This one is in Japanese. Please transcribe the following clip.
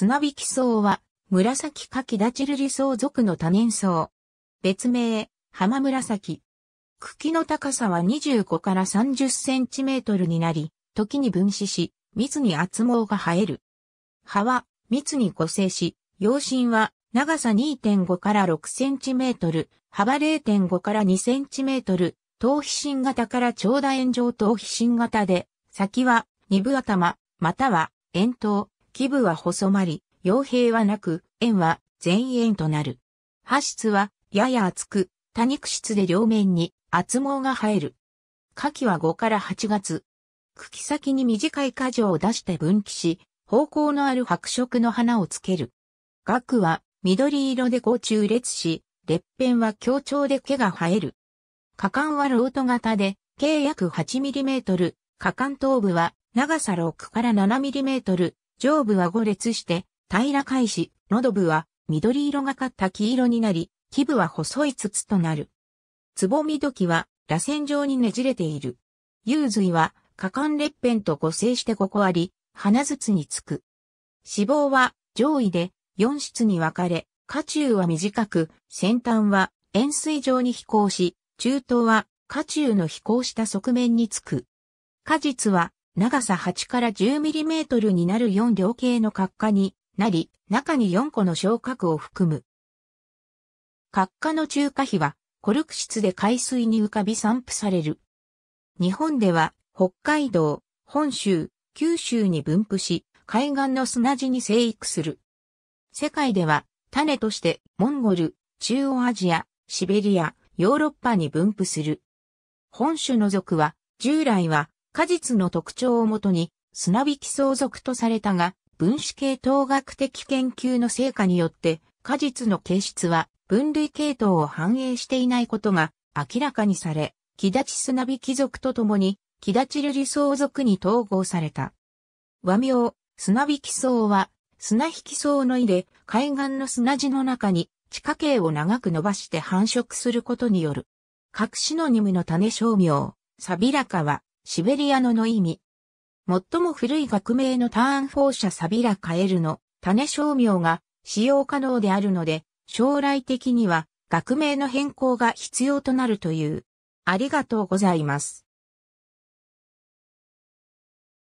砂引き草は、紫カキダチルリ草属の多年草。別名、浜紫。茎の高さは25から30センチメートルになり、時に分子し、密に厚毛が生える。葉は密に固性し、葉身は長さ2.5から6センチメートル、幅0.5から2センチメートル、頭皮芯型から長楕円状頭皮芯型で、先は二分頭、または円筒、基部は細まり、傭兵はなく、円は全円となる。破質はやや厚く、多肉質で両面に厚毛が生える。夏季は5から8月。茎先に短い果樹を出して分岐し、方向のある白色の花をつける。額は緑色で5中列し、列片は強調で毛が生える。果敢はロート型で、計約8トル。果敢頭部は長さ6から7トル。上部は五列して、平ら返し、喉部は緑色がかった黄色になり、基部は細い筒となる。つぼみ時は、螺旋状にねじれている。幽髄は、果敢裂片と互生してここあり、鼻筒につく。脂肪は、上位で、四室に分かれ、下中は短く、先端は、円錐状に飛行し、中等は、下中の飛行した側面につく。果実は、長さ8から 10mm になる4両形の閣下になり、中に4個の昇格を含む。閣下の中華比は、コルク質で海水に浮かび散布される。日本では、北海道、本州、九州に分布し、海岸の砂地に生育する。世界では、種として、モンゴル、中央アジア、シベリア、ヨーロッパに分布する。本種の属は、従来は果実の特徴をもとに、砂引き相続とされたが、分子系統学的研究の成果によって、果実の形質は分類系統を反映していないことが明らかにされ、木立砂引き属とともに、木立瑠璃相続に統合された。和名、砂引き相は、砂引き相の意で、海岸の砂地の中に地下茎を長く伸ばして繁殖することによる。各シノニムの種商名、サビラカは、シベリアのの意味。最も古い学名のターンフォーシャサビラカエルの種商名が使用可能であるので、将来的には学名の変更が必要となるという。ありがとうございます。